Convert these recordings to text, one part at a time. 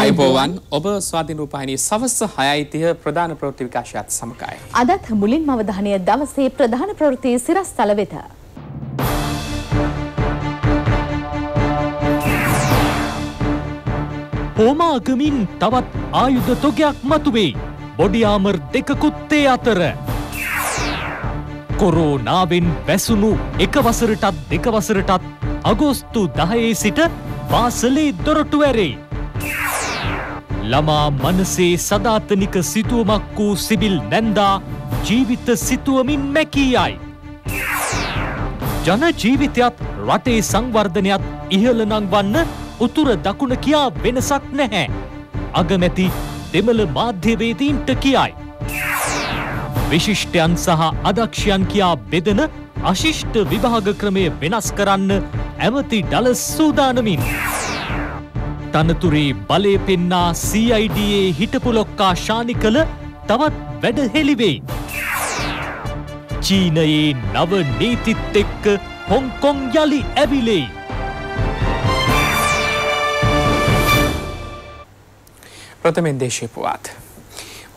අයිබෝවන් ඔබ ස්වාධීන රූපහිනී සවස් 6යිතිය ප්‍රධාන ප්‍රවෘත්ති විකාශයත් සමගයි. අදත් මුලින්ම අවධානය දවසේ ප්‍රධාන ප්‍රවෘත්ති සිරස්තල වෙත. හෝමාගමින් තවත් ආයුධ තොගයක් මතුවේ. බොඩියාමර් දෙකකුත්තේ අතර. කොරෝනාවෙන් බැසුණු එක වසරටත් දෙක වසරටත් අගෝස්තු දහයේ සිට පාසලේ දොරටු ඇරේ. ළමා මනසේ සදාතනික සිතුවමක් වූ සිබිල් නැන්දා ජීවිත සිතුවමින් මැකීයයි. ජන ජීවිතයත් රටේ සංවර්ධනයත් ඉහළනංවන්න උතුර දකුණ කියා වෙනසක් නැහැ. අගමැති දෙමළ මාධ්‍යවේදීන්ට කියයි. විශිෂ්ටයන් සහ අදක්ෂයන් කියා බෙදන අශිෂ්ට විභාග ක්‍රමය වෙනස් කරන්න ඇමති ඩලස් සූදානමින්. තනතුරේ බලය පෙන්නා CIDයේ හිටපුලොක්කා ශානි කළ තවත් වැඩ හෙළිවෙයි. චීනයේ නව නීතිත් එක්ක හොංකොං යළි ඇවිලෙයි. ප්‍රථමෙන් දේශයපුවාත්.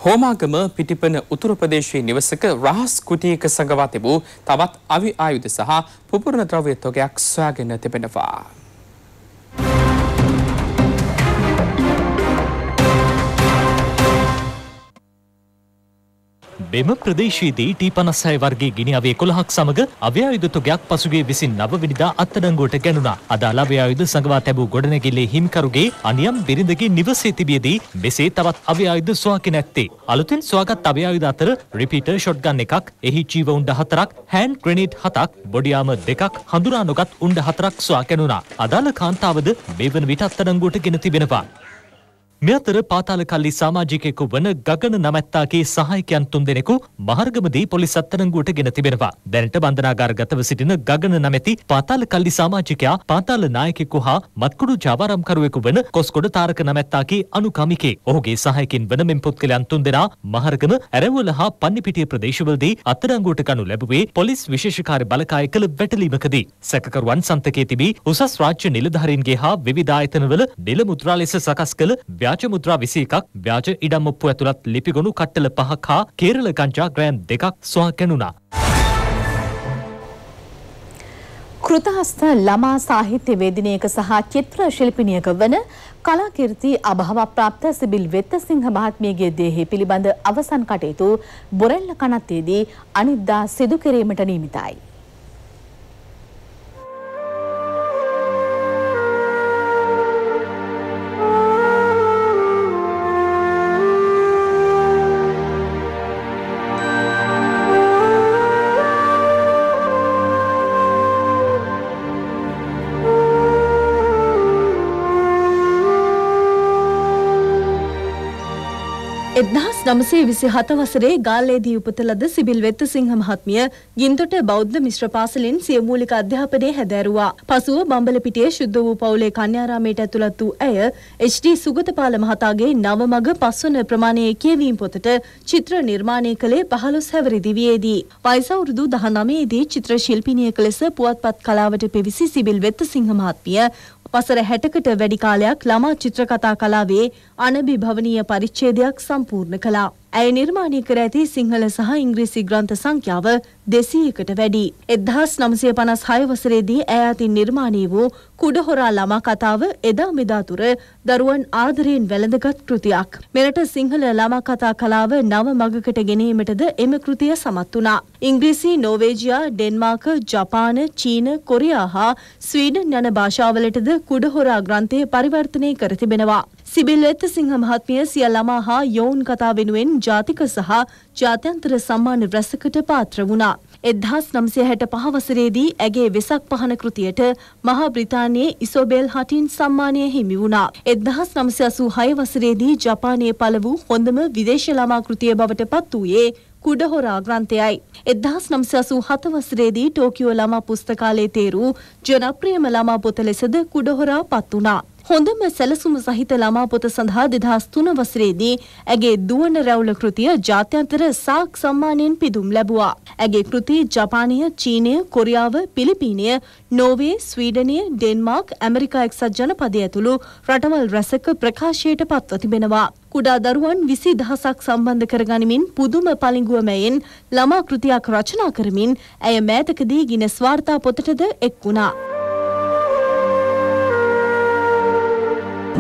හෝමාගම පිටිපන උතුරපදේශයේ නිවසක රහස් කුටියක සඟවා තිබූ තවත් අවි ආයුධ සහ පුපුරණ ද්‍රව්‍ය තොගයක් සොයාගෙන තිබෙනවා. බෙම ප්‍රදේශයේදී ටී පනස්සය වර්ගේ ගිනි අවේ කොළහක් සමඟ අව්‍යායුධ තොගයක් පසුගේ විසින් නවවිනිදා අත්තඩංගුවට ගැනුණා. අදාළ අව්‍යායුධ සඟවා තැබූ ගොඩනැගිල්ලේ හිම්කරුගේ අනියම් බිරිඳගේ නිවසේ තිබියදී මෙසේ තවත් අව්‍යායුධ සොයාකි නැත්තේ. අලුතින් සොයාගත් අව්‍යායුධ අතර රිපීටර් ෂොට්ගන් එකක්, එහි ජීවඋණ්ඩ හතරක්, හෑන්ඩ් ග්‍රෙනේඩ් හතක්, බොඩියාම දෙකක් හඳුනා නොගත් උණ්ඩ හතරක් සොයා කැණුණා. අදාළ කාන්තාවද මේ වන විට අත්තඩංගුවට ගෙන තිබෙනවා. මේ අතර පාතාල කල්ලි සමාජිකයෙකු වන ගගන නමැත්තාගේ සහායකයන් තුන්දෙනෙකු මාර්ගමදී පොලිස් අත්අඩංගුවට ගෙන තිබෙනවා. දැනට බන්ධනාගාරගතව සිටින ගගන නමැති පාතාල කල්ලි සමාජිකයා පාතාල නායකයෙකු හා මත්කුඩු ජාවාරම්කරුවෙකු වන කොස්කොඩ තාරක නමැත්තාගේ අනුකමිකේ. ඔහුගේ සහායකින් වන මෙම පුද්ගලයන් තුන්දෙනා මහර්ගම ඇරවල හා පන්නිපිටිය ප්‍රදේශවලදී අත්අඩංගුවට ගනු ලැබුවේ පොලිස් විශේෂකාරී බලකාය කළ වැටලීමකදී. සැකකරුවන් සන්තකයේ තිබී උසස් රාජ්‍ය නිලධාරීන්ගේ හා විවිධ ආයතනවල නිල මුද්‍රා ලෙස සකස් කළ ව්‍යාජ මුද්‍රා විසි එකක් ව්‍යාජ ඉඩම් ඔප්පු ඇතුළත් ලිපිගොුණු කට්ටල පහක් හා කේරල ගංචා ග්‍රෑම් දෙකක් ස්වාකැනුණා. කෘතහස්ත ළමා සාහිත්‍ය වේදිනයක සහ චිත්‍ර ශිල්පිනියක වන කලාකීර්ති අභාවප්‍රාප්ත සිබිල් වෙත්තසිංහ මහත්මියගේ දේහය පිළිබඳ අවසන් කටයුතු බොරෙල්ල කනත්තේදී අනිද්දා සිදු කිරීමට නියමිතයි. නමසේ විසි හත වසරේ ගාල්ලේදී උපතලද සිබිල් වෙත්ත සිංහ මහත්මිය ගින්තොට බෞද්ධ මිශ්‍ර පාසලින් සියමූලික අධ්‍යාපනය හැදැරුවා. පසුව බම්බලපිටිය ශුද්ධ වූ පවුලේ කන්‍යාරාමයට ඇතුළත් වූ ඇය HD සුගතපාල මහතාගේ නව මග පස්වන ප්‍රමාණයේ කියවීම් පොතට චිත්‍ර නිර්මාණය කළේ පහළොස් හැවරි දිවියේදී. වයිසවුරුදු දහනමයේදී චිත්‍ර ශිල්පිනියක ලෙස පුවත්පත් කලාවට පිවිසි සිබිල් වෙත්ත සිංහ මහත්මිය වසර 60කට වැඩි කාලයක් ළමා චිත්‍රකතා කලාවේ අනභිභවනීය පරිච්ඡේදයක් සම්පූර්ණ කළා. ඇය නිර්මාණය කර ඇති සිංහල සහ ඉංග්‍රීසි ග්‍රන්ථ සංඛ්‍යාව දෙසීයකට වැඩි. එදහස් නමසය පනස් හයවසරේදී ඇය අතින් නිර්මාණය වූ කුඩහොරා ළමා කතාව එදා මෙදාතුර දරුවන් ආදරයෙන් වැළඳගත් කෘතියක්. මෙරට සිංහල ළමා කතා කලාව නව මගකට ගෙනීමටද එම කෘතිය සමත් වුණා. ඉංග්‍රීසි, නෝවේජියා, ඩෙන්මාර්ක, ජපාන, චීන, කොරියා හා ස්වීඩන් යන භාෂාවලටද කුඩහොරා ග්‍රන්ථය පරිවර්තනය කර තිබෙනවා. සිබිල්වෙත්ත සිංහ මහත්මිය සිය ළමා හා යෝවුන් කතා වෙනුවෙන් ජාතික සහ ජාත්‍යන්තර සම්මාන රැසකට පාත්‍ර වුණා. එදහස් නම්සය හැට පහවසරේදී ඇගේ වෙසක් පහන කෘතියට මහා බ්‍රිතානයේ ඉසෝබෙල් හටින් සම්මානය හිමි වුණා. එදහස් නම්සය අසූ හය වසරේදී ජපානය පළ වූ හොඳම විදේශ ළමා කෘතිය බවට පත් වූයේ කුඩහොරා ග්‍රන්ථයයි. එදහස් නම්සයසූ හතවසරේදී ටෝකියෝ ළමා පුස්තකාලේ තේරූ ජනප්‍රියම ළමා පොත ලෙසද කුඩහොරා පත් වුණා. හොඳම සැලසුම සහිත ළමා පොත සඳහා 2003 වසරේදී ඇගේ දුවන රැවුල කෘතිය ජාත්‍යන්තර සාක් සම්මානයෙන් පිදුම් ලැබුවා. ඇගේ කෘති ජපානය, චීනය, කොරියාව, පිලිපීනය, නෝර්වේ, ස්වීඩනය, ඩෙන්මාර්ක්, ඇමරිකා එක්සත් ජනපදය ඇතුළු රටවල් රැසක ප්‍රකාශයට පත්ව තිබෙනවා. කුඩා දරුවන් විසි දහසක් සම්බන්ධ කරගනිමින් පුදුම පලිගුවමයෙන් ළමා කෘතියක් රචනා කරමින් ඇය මෑතකදී ගින ස්වාර්තා පොතටද එක් වුණා.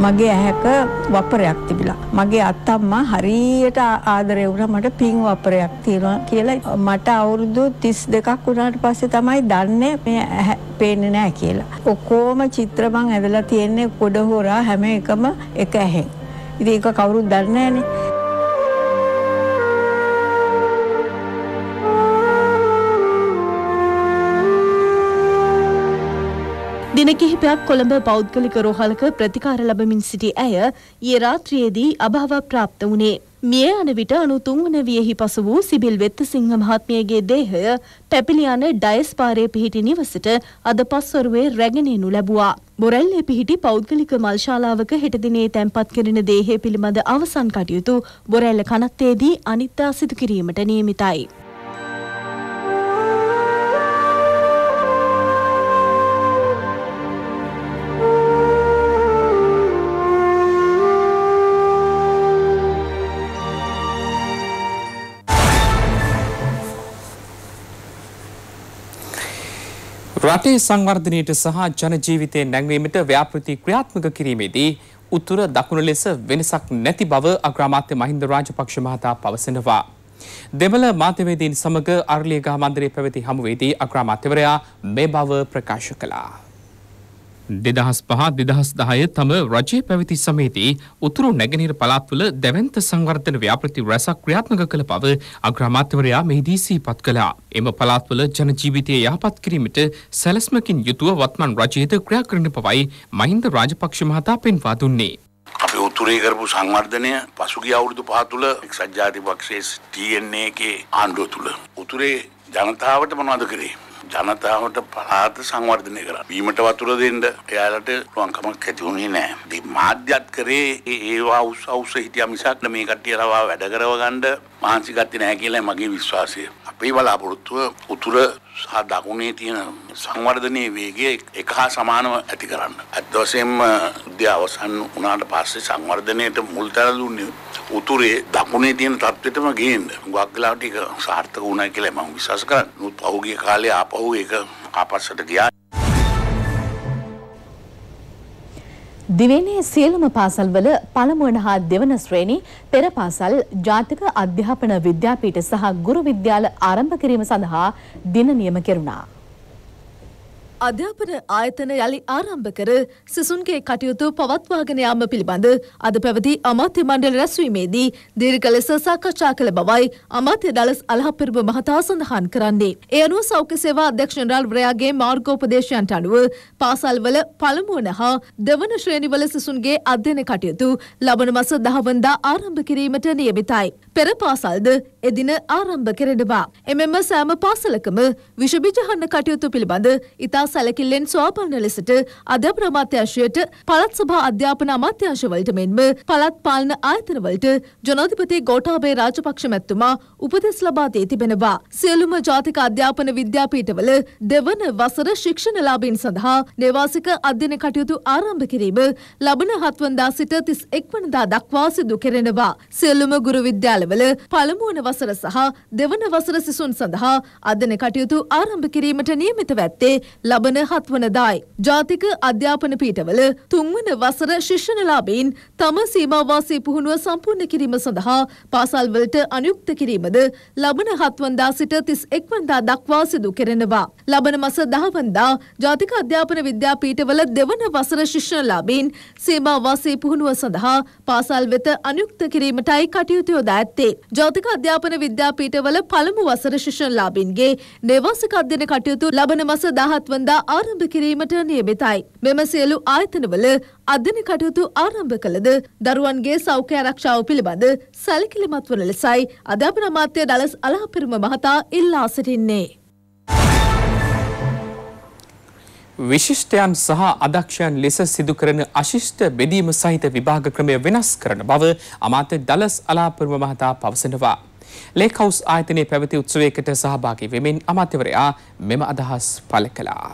මගේ ඇහැක වපරයක් තිබිලා. මගේ අත්තම්මා හරියට ආදරය වුණා මට පිං වපරයක් තියෙනවා කියලා. මට අවුරුදු 32ක් වුණාට පස්සේ තමයි දන්නේ මේ ඇහැ පේන්නේ නැහැ කියලා. ඔක්කොම චිත්‍ර මං ඇඳලා තියෙන්නේ පොඩ හොරා හැම එකම එක ඇහෙන්. ඉතින් ඒක කවුරුත් දන්නේ නැහනේ. දින කිහිපයක් කොළඹ පෞද්ගලික රෝහලක ප්‍රතිකාර ලබමින් සිටි ඇය ඊයේ රාත්‍රියේදී අභාව ප්‍රාප්ත වුණේ. මිය යන විට 93 වන වියෙහි පසු වූ සිබිල් වෙත්තිසිංහ මහත්මියගේ දේහය පැපිලි යන ඩයස් පාරේ පිහිටි නිවසට අද පස්වරුවේ රැගෙන එනු ලැබුවා. බොරැල්ලේ පිහිටි පෞද්ගලික මල් ශාලාවක හෙට දිනේ තැන්පත් කරන දේහය පිළිබඳ අවසන් කටයුතු බොරැල්ල කනත්තේදී අනිත්තා සිදු කිරීමට නියමිතයි. රටේ සංවර්ධනයට සහ ජනජීවිතය නැංවීමට ව්‍යාපෘති ක්‍රියාත්මක කිරීමේදී උතුර දකුණ ලෙස වෙනසක් නැති බව අග්‍රාමාත්‍ය මහින්ද රාජපක්ෂ මහතා පවසනවා. දෙමළ මාධ්‍යවේදීන් සමග අරලියගහ මන්දිරයේ පැවති හමුවේදී අග්‍රාමාත්‍යවරයා මේ බව ප්‍රකාශ කළා. දෙදහස් පහ දෙදහස් දහය තම රජය පැවිති සමේදී උතුරු නැගෙනීර පළාත්වල දැවන්ත සංවර්ධන ව්‍යාපෘති රැසක් ක්‍රියාත්මක කළ බව අග්‍රාමාත්‍යවරයා මෙහිදී සිහිපත් කළා. එම පළාත්වල ජන ජීවිතය යහපත් කිරීමට සැලැස්මකින් යුතුව වත්මන් රජයේද ක්‍රියා කරන බවයි මහින්ද රාජපක්ෂ මහතා පෙන්වා දුන්නේ. අපි උතුරේ කරපු සංවර්ධනය පසුගිය අවුරුදු පහ තුළ එක්සත් ජාතික පක්ෂයේ TNA එකේ ආණ්ඩුව තුළ උතුරේ ජනතාවට මොනවද කරේ ජනතාවට පලාත සංවර්ධනය කරා. බීමට වතුර දෙන්න එයාලට පුළුවන්කමක් ඇති වුණේ නෑ. ඉතින් මාධ්‍යත් කරේ ඒවා උස් අවුස හිටියා මිසක් මේ කට්ටිය රවා වැඩ කරව ගන්න මහන්සි ගත්තේ නැහැ කියලා මගේ විශ්වාසය. අපේ බලාපොරොත්තුව උතුර සහ දකුණේ තියෙන සංවර්ධනයේ වේගය එක හා සමානව ඇති කරන්න. අත් වශයෙන්ම යුද්ධය අවසන් වුණාට පස්සේ සංවර්ධනයට මුල්තැන දුන්නේ උතුරේ දකුණේ තියෙන තත්ත්වෙටම ගේන්න. ගොඩක් වෙලාවට ඒක සාර්ථක වුණා කියලා මම විශ්වාස කරන්නේ. නමුත් පහුගිය කාලේ ආපහු ඒක ආපස්සට ගියා. දිවයිනේ සියලුම පාසල්වල පළමුවන හා දෙවන ශ්‍රේණි පෙර පාසල් ජාතික අධ්‍යාපන විද්‍යාපීඨ සහ ගුරු විද්‍යාල ආරම්භ කිරීම සඳහා දින නියම කෙරුණා. අධ්‍යාපන ආයතන යළි ආරම්භ කර සිසුන්ගේ කටයුතු පවත්වාගෙන යාම පිළිබඳ අද පැවති අමාත්‍ය මණ්ඩල රැස්වීමේදී දීර්ඝ ලෙස සාකච්ඡා කළ බවයි අමාත්‍ය දලස් අලහපිරබ මහතා සඳහන් කරන්නේ. ඒ අනුව සෞඛ්‍ය සේවා අධ්‍යක්ෂ ජනරාල් වරයාගේ මාර්ගෝපදේශයන්ට අනුව පාසල්වල පළමුවන හා දෙවන ශ්‍රේණිවල සිසුන්ගේ අධ්‍යයන කටයුතු ලබන මස 10 වනදා ආරම්භ කිරීමට නියමිතයි. පෙර පාසල්ද එදින ආරම්භ කෙරෙනවා. එමෙම සෑම පාසලකම විෂබීජ හන්න කටයුතු පිළිබඳ ඉතා සැලකිල්ලෙන් ස්වාපන්න ලෙසට අද ප්‍රමාත්‍යංශයට පළත් සභා අධ්‍යාපන අමාත්‍යංශවලට මෙන්ම පළත් පාලන ආයතනවලට ජනාධිපති ගෝඨාභය රාජපක්ෂ මැතිතුමා උපදෙස් ලබා දී තිබෙනවා. සියලුම ජාතික අධ්‍යාපන විද්‍යාපීඨවල දෙවන වසර ශික්ෂණලාභීන් සඳහා නේවාසික අධ්‍යයන කටයුතු ආරම්භ කිරීම ලබන 7 වනදා සිට 31 වනදා දක්වා සිදු කෙරෙනවා. සියලුම ගුරු විද්‍යාලවල පළමු වන වසර සහ දෙවන වසර සිසුන් සඳහා අධ්‍යයන කටයුතු ආරම්භ කිරීමට නියමිත වෙත්තේ ලබන හත්වනදායි. ජාතික අධ්‍යාපන පීඨවල තුන්වන වසර ශිෂ්‍යනලාබීන් තම සීමාවාසී පුහුණුව සම්පූර්ණ කිරීම සඳහා පාසල්වලට අනුයුක්ත කිරීමද ලබන හත්වන්දා සිට තිස් එක්වන්දා දක්වා සිදු කෙරෙනවා. ලබන මස දහවන්දා ජාතික අධ්‍යාපන විද්‍යාපීඨවල දෙවන වසර ශිෂ්‍යනලාබීන් සීමාවාසී පුහුණුව සඳහා පාසල් වෙත අනුයුක්ත කිරීමටයි කටයුතු යොදා ඇත්තේ. ජාතික අධ්‍යාපන විද්‍යාපීඨවල පළමු වසර ශිෂ්‍යනලාබීන්ගේ නේවාසික අධ්‍යයන කටයුතු ලබන මස දහත්වන්දා සඳහා ආරම්භ කිරීමට නියමිතයි. මෙම සියලු ආයතනවල අධ්‍යන කටයුතු ආරම්භ කළද දරුවන්ගේ සෞඛ්‍ය ආරක්ෂාව පිළිබඳ සැලකිලිමත් වන ලෙසයි අධ්‍යාපන අමාත්‍ය ඩලස් අලාපිරුම මහතා ඉල්ලා සිටින්නේ. විශිෂ්ටයන් සහ අදක්ෂයන් ලෙස සිදුකරන අශිෂ්ට බෙදීම සහිත විභාග ක්‍රමය වෙනස් කරන බව අමාත්‍ය දලස් අලාපරම මහතා පවසනවා. ලේක් හවුස් ආයතනයේ පැවති උත්සවයකට සහභාගී වෙමින් අමාත්‍යවරයා මෙම අදහස් පළ කළා.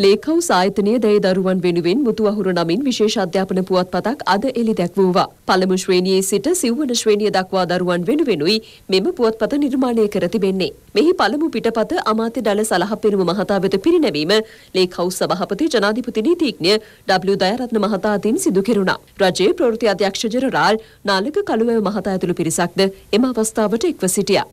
ලේකවුස් ආයතනය දැය දරුවන් වෙනුවෙන් මුතු අහුර නමින් විශේෂ අධ්‍යාපන පුවත්පතක් අද එළි දැක්වූවා. පළමු ශ්‍රේණියේ සිට සිව්වන ශ්‍රේණිය දක්වා දරුවන් වෙනුවෙනුයි මෙම පුවත්පත නිර්මාණය කර තිබෙන්නේ. මෙහි පළමු පිටපත අමාත්‍ය දළ සලහ පෙනුම මහතා වෙත පිරිනැවීම ලේකවුස් සභාපති ජනාධිපති නීතිඥ W දයරත්න මහතා අතින් සිදු කෙරුණා. රජයේ ප්‍රවෘත්ති අධ්‍යක්ෂ ජෙනරාල් නාලක කළුවැව මහතා ඇතුළු පිරිසක්ද එම අවස්ථාවට එක්ව සිටියා.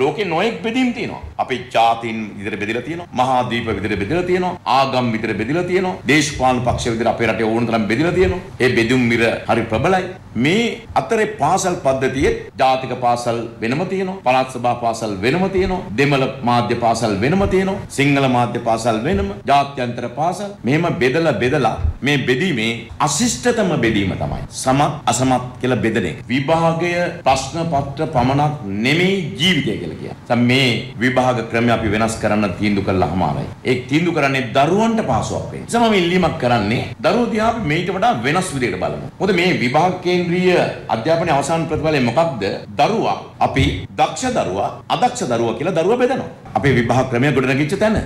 ලෝකේ නොඑක් බෙදීම් තියෙනවා. අපි ජාතින් විතර බෙදලා තියෙනවා. මහා දීප විතර බෙදලා තියෙනවා. ආගම් විතර බෙදලා තියෙනවා. දේශපාලන පක්ෂ විතර අපේ රටේ ඕන තරම් බෙදලා තියෙනවා. ඒ බෙදුම් මිර හරි ප්‍රබලයි. මේ අතරේ පාසල් පද්ධතියේ ජාතික පාසල් වෙනම තියෙනවා. පළාත් සභා පාසල් වෙනම තියෙනවා. දෙමළ මාධ්‍ය පාසල් වෙනම තියෙනවා. සිංහල මාධ්‍ය පාසල් වෙනම. ජාත්‍යන්තර පාසල් මෙහෙම බෙදලා බෙදලා මේ බෙදීමේ අශිෂ්ටතම බෙදීම තමයි. සමත් අසමත් කියලා බෙදෙන එක. විභාගය ප්‍රශ්න පත්‍ර පමණක් නෙමෙයි ජීවිතය කියලා කියනවා. මේ විභාග ක්‍රම අපි වෙනස් කරන්න තීන්දුව කළා හමාරයි. ඒ තීන්දුව කරන්නේ දරුවන්ට පාසුවක් වෙන්න. සම මේ ඉල්ලීමක් කරන්නේ දරුවෝ දිහා අපි මේිට වඩා වෙනස් විදිහට බලමු. මොකද මේ විභාග කේන්ද්‍රීය අධ්‍යාපනයේ අවසාන ප්‍රතිඵලය මොකක්ද? දරුවා අපි දක්ෂ දරුවා, අදක්ෂ දරුවා කියලා දරුවා බෙදනවා. අපේ විභාග ක්‍රමය ගොඩනගිච්ච තැන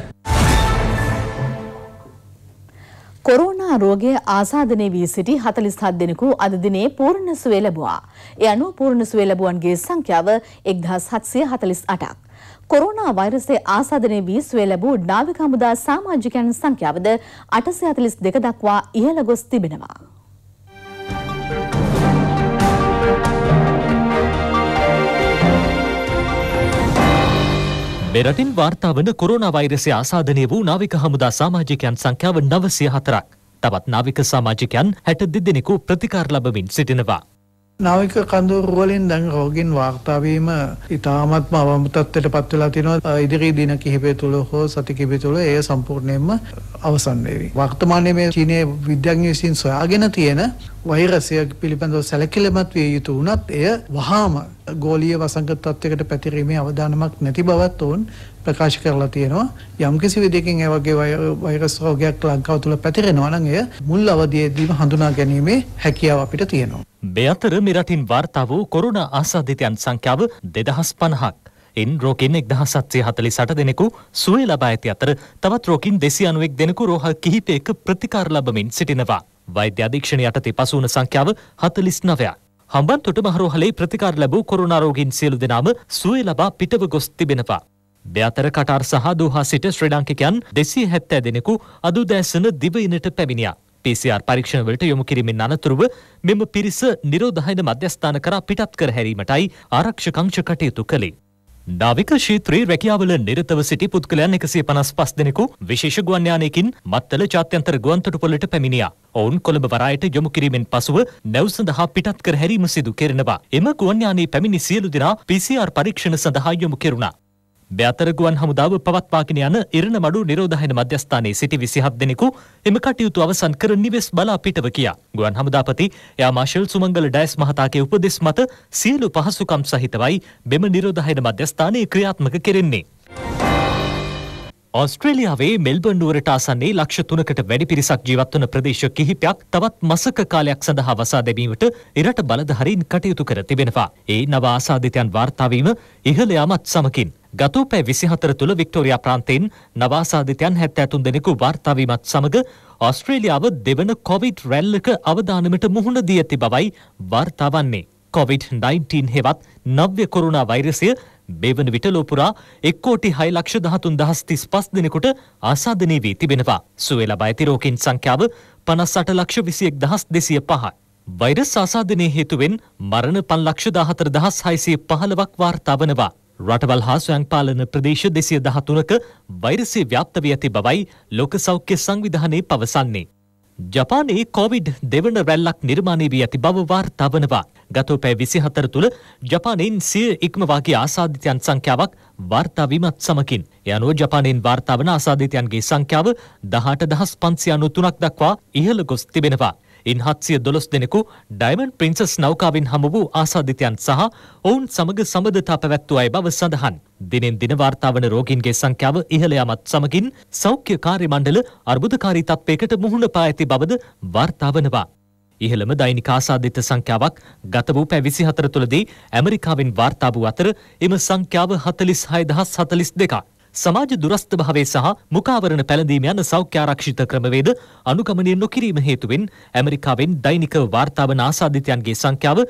කොරෝනා රෝගය ආසාදනය වී සිටි 47 දෙනෙකු අද දිනේ පූර්ණ සුවය ලැබුවා. ඒ අනුව පූර්ණ සුවය ලැබුවන්ගේ සංඛ්‍යාව 1748ක්. කොරෝනා වෛරසයේ ආසාදනය වී සුවය ලැබූ නාවික හමුදා සමාජිකයන් සංඛ්‍යාවද 842 දක්වා ඉහළ ගොස් තිබෙනවා. මෙරටින් වාර්තාාවන කොරුණ වෛරසය ආසාධනය වූ නාවික හමුදා සාමාජිකයන් සංඛ්‍යාව නවසිය හතරක්. තවත් නාවික සාමාජිකයන් හැට දෙදෙනෙකු ප්‍රතිකාර ලබමින් සිටිනවා. නාවික කඳවුරු වලින් දැන් රෝගීන් වාර්තා වීම ඉතාමත්ම අවමතත්වයට පත් වෙලා තියෙනවා ඉදිරි දින කිහිපය තුල හෝ සති කිහිපය තුල එය සම්පූර්ණයෙන්ම අවසන් වේවි. වර්තමානයේ මේ චීනයේ විද්‍යාඥයෝ විසින් සොයාගෙන තියෙන වෛරසය පිළිබඳව සැලකිලිමත් විය යුතු වුණත් එය වහාම ගෝලීය වසංගත තත්යකට පැතිරීමේ අවදානමක් නැති බවත් ඔවුන් ප්‍රකාශ කරලා තියෙනවා යම්කිසි විදිහකින් ඒ වගේ වෛරස් රෝගයක් ලංකාව තුල පැතිරෙනවා නම් එය මුල් අවධියේදීම හඳුනා ගැනීමේ හැකියාව අපිට තියෙනවා. මේ අතර මෙරටින් වාර්තා වූ කොරෝනා ආසාදිතයන් සංඛ්‍යාව 2050ක්. එන් රෝකින් එක්දහසත්සය හතලි සට දෙනෙකු සුවේ ලබා ඇති අතර තවත් රෝකින් දෙසි අනුවෙක් දෙනෙකු රෝහල් කිහිපයක ප්‍රතිකාර ලබමින් සිටිනවා. වෛද්‍ය අධීක්ෂණ යටතේ පසුවන සංඛ්‍යාව හතලිස් නවයක්. හම්බන්තොට මහරෝහලේ ප්‍රතිකාර ලැබූ කොරුණාරෝගින් සියලු දෙනාම සුවේ ලබා පිටව ගොස් තිබෙනවා. බෑතර කටාර් සහ දෝහා සිට ශ්‍රී ලාංකිකයන් දෙසී හැත්තෑ දෙනෙකු අදුදෑසන දිවයිනට පැමිණියා. PCR පරීක්ෂණවලට යොමු කිරීමෙන් අනතුරුව මෙම පිරිස නිරෝධායන මධ්‍යස්ථාන කරා පිටත් කර හැරීමටයි ආරක්ෂකංශ කටයුතු කළේ. නාවික ශීත්‍රී රැකියාවල නිරතව සිටි පුද්ගලයන් එකසිය පනස් පස් දෙනෙකු විශේෂ ගුවන්යානයකින් මත්තල ජාත්‍යන්තර ගුවන්තොටුපොලට පැමිණියා. ඔවුන් කොළඹ වරායට යොමු කිරීමෙන් පසුව නැව් සඳහා පිටත් කර හැරීම සිදු කෙරෙනවා. එම ගුවන්යානයේ පැමිණි සියලු දෙනා PCR පරීක්ෂණ සඳහා යොමු කෙරුණා. බැතරගුවන් හමුදාව පවත්වාගෙන යන එරණ මඩු නිරෝධහයන මධ්‍යස්ථානයේ සිටි විසිහත් දෙනෙකු එම කටයුතු අවසන් කර නිවෙස් බලා පිටව කියා. ගුවන් හමුදාපති එයා මාශල් සුමංගල ඩයස් මහතාගේ උපදෙස් මත සියලු පහසුකම් සහිතවයි මෙම නිරෝධහයන මධ්‍යස්ථානයේ ක්‍රියාත්මක කෙරෙන්නේ. ඔස්ට්‍රේලියාවේ මෙල්බර්න් නුවරට ආසන්නේ ලක්ෂ තුනකට වැඩි පිරිසක් ජීවත්වන ප්‍රදේශ කිහිපයක් තවත් මසක කාලයක් සඳහා වසා දැමීමට එරට බලධහරින් කටයුතු කර තිබෙනවා. ඒ නව ආසාධිතයන් වාර්තාවීම ඉහළ යාමත් සමකින්. ගතූ පැ විසිහතර තුළ වික්ටෝරයා ප්‍රාන්තයෙන් නවාසාධිතයන් හැත්තඇතුන් දෙනෙකු වාර්තාවීමත් සමඟ ඔස්ට්‍රේලියාව දෙවන කොවිඩ් රැල්ලක අවධානමට මුහුණ දී ඇති බවයි වාර්තාවන්නේ. කොවිD-19 හෙවත් නව්‍ය කොරුණා වෛරසය බේවන විට ලෝපුරා එක් කෝටි හය ලක්ෂ දහතුන් දහස් තිස් පස් දෙනෙකුට ආසාධනය වී තිබෙනවා. සුවේ ලබා ඇති රෝගීන් සංඛ්‍යාව පනස් අට ලක්ෂ විසියෙක් දහස් දෙසිය පහයි. වෛරස් ආසාධනය හේතුවෙන් මරණ පන් ලක්ෂ දාහතර දහස් හයිසිය පහළවක් වාර්තා වනවා. රටවල් හා ස්වයං පාලන ප්‍රදේශ දෙසිය දහතුනක වෛරසය ව්‍යාප්ත වී ඇති බවයි ලෝක සෞඛ්‍ය සංවිධානයේ පවසන්නේ. ජපානයේ කොවිඩ් දෙවන රැල්ලක් නිර්මාණය වී ඇති බව වාර්තා වනවා. ගතෝ පැය 24 තුල ජපානයෙන් සිය ඉක්මවාගේ ආසාදිතයන් සංඛ්‍යාවක් වාර්තා වීමත් සමගින් ඒ අනුව ජපානයෙන් වාර්තා වන ආසාදිතයන්ගේ සංඛ්‍යාව 18593ක් දක්වා ඉහළ ගොස් තිබෙනවා. ඉන් හත්සිය දොළොස් දෙනෙකු ඩයිමන් ප්‍රින්සස් නෞකාවෙන් හම වූ ආසාධිතයන් සහ ඔවුන් සමඟ සබඳතා පැවැත්තු අය බව සඳහන්. දිනෙන් දින වාර්තාාවන රෝගීන්ගේ සංඛ්‍යාව ඉහළ යමත් සමගින් සෞඛ්‍ය කාර්ය මණ්ඩල අර්බුදකාරී තත්වයකට මුහුණ පා ඇති බවද වාර්තාවනවා. ඉහළම දෛනික ආසාධිත සංඛ්‍යාවක් ගත වූ පැ විසි හතර තුළදී ඇමරිකාවෙන් වාර්තාාව අතර එම සංඛ්‍යාව හතලිස් හයදහස් හතලිස් දෙකක්. සමාජ දුරස්ථභාවය සහ මුකාවරණ පැළඳීම යන සෞඛ්‍යාරක්ෂිත ක්‍රමවේද අනුගමනය නොකිරීම හේතුවෙන් ඇමරිකාවෙන් දෛනික වාර්තාාවන ආසාධිතයන්ගේ සංඛ්‍යාව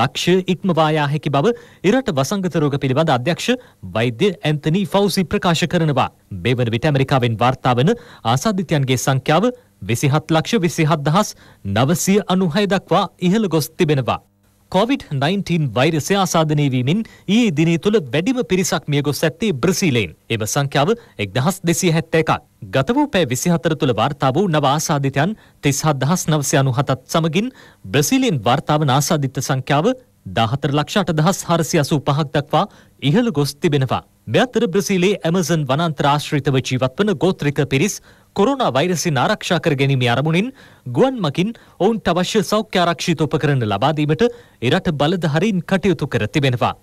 ලක්ෂ ඉක්මවායා හැකි බව ඉරට වසංගතරෝග පිළිබඳ අධ්‍යක්ෂ වෛද්‍ය ඇන්තනී ෆෞසි ප්‍රකාශ කරනවා. මෙවන විට ඇමරිකාවෙන් වාර්තාාවන ආසාධිතයන්ගේ සංඛ්‍යාව විසිහත් ලක්ෂ විසිහත් දහස් නවසය අනුහය දක්වා ඉහළ ගොස් තිබෙනවා. COොVID-19 වෛරසය ආසාධනයවීමෙන් ඒ දිනේ තුළ වැඩිම පිරිසක් මිය ගොස් ඇත්තේ බ්‍රසීලයෙන් එම සංඛ්‍යාව එක් දහස් දෙසිය හැත්ත එකක් ගත වූ පෑ විසිහතර තුළ වාර්තා වූ නව ආසාධිතයන් තිස්හත් දහස් නවසයනු හතත් සමගින් බ්‍රසීලයෙන් වාර්තාවන ආසාධිත්ත සංඛ්‍යාව දාහතර ලක්ෂට දහස් හරසිය අසූ පහක් දක්වා ඉහළ ගොස් තිබෙනවා. මෙ අතර බ්‍රසීලේ ඇමසන් වනන්ත්‍රාශ්‍රිතව ජීවත් වන ගෝත්‍රික පිරිස් කොරුණා වෛරසින් ආරක්ෂා කර ගැනීම අරමුණින් ගුවන් මකින් ඔවුන්ට අවශ්‍ය සෞඛ්‍ය ආරක්ෂිත උපකරණ ලබාදීමට එරට බලධහරින් කටයුතු කර තිබෙනවා.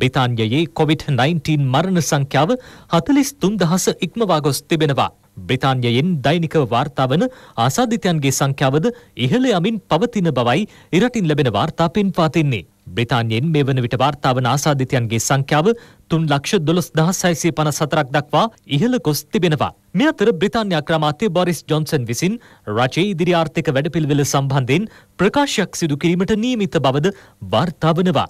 බ්‍රිතාන්යයේ කොවිD-19 මරණ සංඛ්‍යාව හතලිස් තුන්දහස ඉක්මවා ගොස් තිබෙනවා. බ්‍රිතාන්යයෙන් දෛනික වාර්තාාවන ආසාධිතයන්ගේ සංඛ්‍යාවද ඉහළ යමින් පවතින බවයි ඉරටින් ලැබෙන වාර්තා පෙන් පාතින්නේ. බ්‍රතාානයෙන් මේ වන විට වාර්තාාවන ආසාධිතයන්ගේ සංඛ්‍යාව තුන් ලක්ෂ දොළොස් දහසයිසේ පන සතරක් දක්වා ඉහළ ගොස් තිබෙනවා. මෙ අතර බ්‍රතාන්‍ය අක්‍රමාතය බොරිස් ජොන්සන් විසින් රජයේ ඉදිරි ආර්ථික වැඩපිල්වෙල සම්බන්ධයෙන් ප්‍රකාශයක් සිදු කිරීමට නියමිත බවද වාර්තාාවනවා.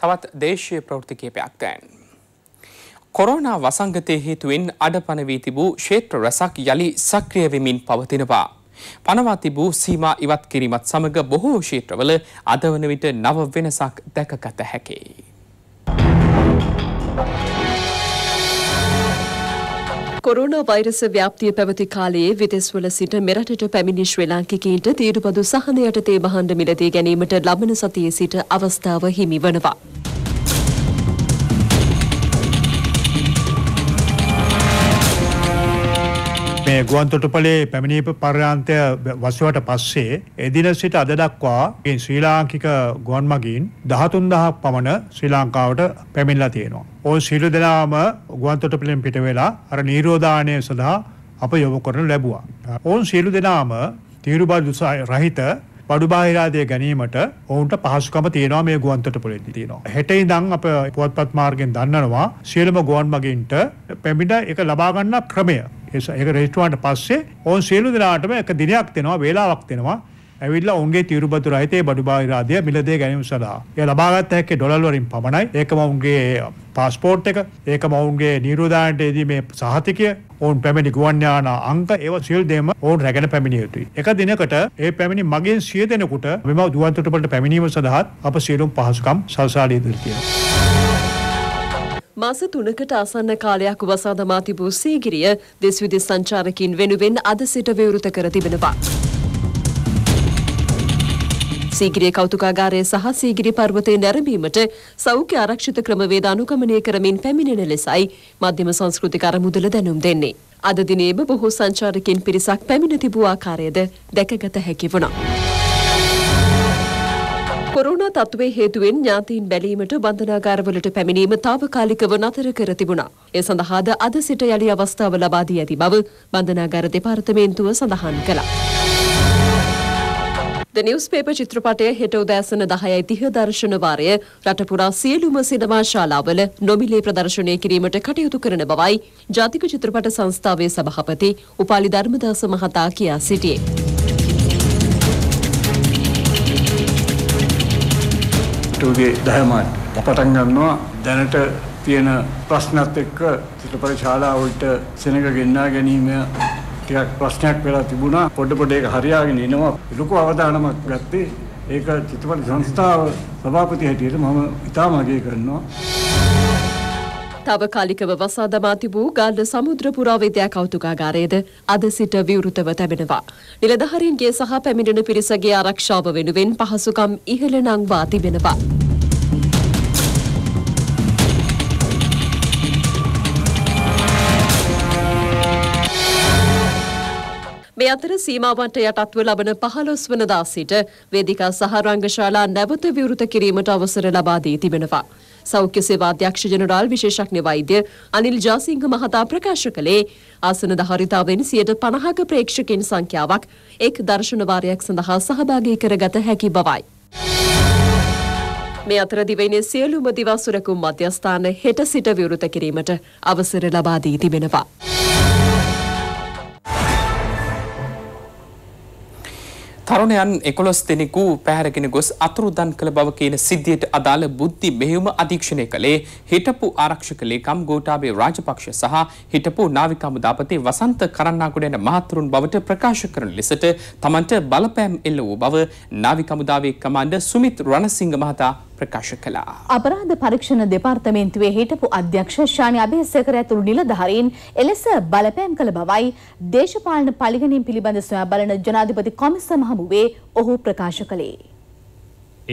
තවත් දේශය ප්‍රෘති කේපයක් තැන්. කොරෝනා වසංගතය හේතුවෙන් අඩපනවී තිබූ ශේත්‍ර රැසක් යළි සක්‍රියවෙමින් පවතිනවා. පනවා තිබූ සීමා ඉවත් කිරීමත් සමග බොහෝ ක්ෂේත්‍රවල අද වන විට නව වෙනසක් දැකගත හැකේ. කොරුණ වෛරස ව්‍යාප්තිය පැවති කාලයේ විදෙස්වල සිට මෙරටට පැමිණි ශ්‍රී ලාංකිකයින්ට තීරුපදු සහනයටතේ බහණ්ඩ මිලදී ගැනීමට ලබන සතියේ සිට අවස්ථාව හිමි වනවා. මේ ගුවන්තොටුපලේ පැමිණීප පර්යාන්තය වසුවට පස්සේ එදින සිට අද දක්වා ශ්‍රී ලාංකික ගුවන් මගින් දහතුන් දහක් පමණ ශ්‍රී ලංකාවට පැමිණලා තියෙනවා. ඔය සියලු දෙනාම ගුවන්තොටුපලෙන් පිට වෙලා අර නිරෝධානය සඳහා අප යොමු කරනු ලැබුවා. ඔවුන් සියලු දෙනාම තීරුබදු රහිත බඩු බාහිරාදය ගැනීමට ඔවුන්ට පහසුකම තියෙනවා මේ ගුවන්තොටුපලේදී තියෙනවා. හෙට ඉඳන් අප පුවත්පත් මාර්ගෙන් දන්නනවා සියලුම ගුවන් මගින්ට පැමිණ එක ලබා ගන්න ක්‍රමය ඒක රෙජිස්ට්‍රාන්ට පස්සේ ඕන් සියලු දෙනාටම එක දිනයක් දෙනවා වේලාවක් දෙනවා ඇවිල්ලා ඔවුන්ගේ තීරුබදු රහිතේ බඩු බාහිරාදිය මිලදී ගැනීම සඳහා. ඒ ලබා ගත හැකි ඩොලර් වලින් පමණයි. ඒකම ඔවුන්ගේ පාස්පෝර්ට් uh, එක, ඒකම ඔවුන්ගේ නිරෝධායනයේදී මේ සහතිකය, ඔවුන් පැමිණි ගුවන්යාන අංක ඒව සියලු දේම ඔවුන් රැගෙන පැමිණිය යුතුයි. එක දිනකට ඒ පැමිණි මගෙන් සිය දෙනෙකුට මෙම දුවන්තොටුපළට පැමිණීම සඳහා අප සියලුම පහසුකම් සල්සාලී දෙතියි. මාස තුනකට ආසන්න කාලයක් වසා දමා තිබූ සීගිරිය දෙස් විදෙස් සංචාරකින් වෙනුවෙන් අද සිට විවෘත කර තිබෙනවා. සීගිරිය කෞතුකාගාරය සහ සීගිරි පර්වතය නැරඹීමට සෞඛ්‍ය ආරක්ෂිත ක්‍රමවේද අනුගමනය කරමින් පැමිණෙන ලෙසයි මධ්‍යම සංස්කෘතික අරමුදල දැනුම් දෙන්නේ. අද දිනේම බොහෝ සංචාරකින් පිරිසක් පැමිණ තිබූ ආකාරයද දැකගත හැකි වුණා. කොරෝනා තත්ත්වයේ හේතුවෙන් ඥාතීන් බැලීමට බන්ධනාගාරවලට පැමිණීම తాවකාලිකව නතර කර තිබුණා. ඒ සඳහාද අද සිට යළි අවස්ථාව ලබා දී ඇති බව බන්ධනාගාර දෙපාර්තමේන්තුව සඳහන් කළා. ද නිවස්පේපර් චිත්‍රපටය හෙට උදෑසන 10:30 දර්ශන වාරය රටපුරා සියලුම සිනමා ශාලාවල නොමිලේ ප්‍රදර්ශනය කිරීමට කටයුතු කරන බවයි ජාතික චිත්‍රපට සංස්ථාවේ සභාපති උපාලි ධර්මදාස මහතා කියා සිටියේ. ටූගේ දහමට පටන් ගන්නවා දැනට තියෙන ප්‍රශ්නත් එක්ක චිත්‍රපට ශාලාවලට සෙනඟ ගෙන්නා ගැනීම ටිකක් ප්‍රශ්නයක් වෙලා තිබුණා පොඩ පොඩ ඒක හරියාගෙන එනවා ලොකු අවධානමක් ගත්තේ ඒක චිත්‍රපට සංස්ථාව සභාපති හැටියට මම ඉතාම අගය කරනවා තව කාලිකව වසා දමා තිබූ ගන්න සමුද්‍ර පුරාවිද්‍යා කෞතුකාගාරයේද අද සිට විවෘතව තැබෙනවා. නිලධාරීන්ගේ සහ පැමිණෙන පිරිසගේ ආරක්ෂාව වෙනුවෙන් පහසුකම් ඉහළ නංවා තිබෙනවා. මේ අතර සීමාවන්ට යටත්ව ලබන පහළොස් වනදා සිට වේදිකා සහ රංගශාලා නැවත විවෘත කිරීමට අවසර ලබා දී තිබෙනවා. සෞඛ්‍ය සේවාධ්‍යක්ෂ ජනරාල් විශේෂඥ වෛද්‍ය අනිල් ජාසිංහ මහතා ප්‍රකාශ කළේ ආසන ධාරිතාවෙන් සියයට පණහක ප්‍රේක්ෂකෙන් සංඛ්‍යාවක් එක් දර්ශනවාරයක් සඳහා සහභාගී කරගත හැකි බවයි. මේ අතර දිවයිනේ සියලුම දිවා සුරකුම් මධ්‍යස්ථාන හෙට සිට විවෘත කිරීමට අවසර ලබා දී තිබෙනවා. තරුණයන් එකොළොස් දෙනෙකු පැහැරගෙන ගොස් අතුරුදන් කළ බව කියන සිද්ධියට අදාළ බුද්ධි මෙහෙයුම අධීක්ෂණය කළේ හිටපු ආරක්ෂක ලේකම් ගෝඨාභය රාජපක්ෂ සහ හිටපු නාවික හමුදාපති වසන්ත කරන්නාකුඩ යන මහතුරුන් බවට ප්‍රකාශ කරන ලෙසට තමන්ට බලපෑම් එල්ල වූ බව නාවික හමුදාවේ කමාන්ඩර් සුමිත් රණසිංහ මහතා ප්‍රකාශ කළා. අපරාධ පරීක්ෂණ දෙපාර්තමේන්තුවේ හිටපු අධ්‍යක්ෂ ශානි අබේසේකර ඇතුළු නිලධාරීන් එලෙස බලපෑම් කළ බවයි දේශපාලන පරිගණීම් පිළිබඳ සොයා බලන ජනාධිපති කොමිසම හමුවේ ඔහු ප්‍රකාශ කළේ.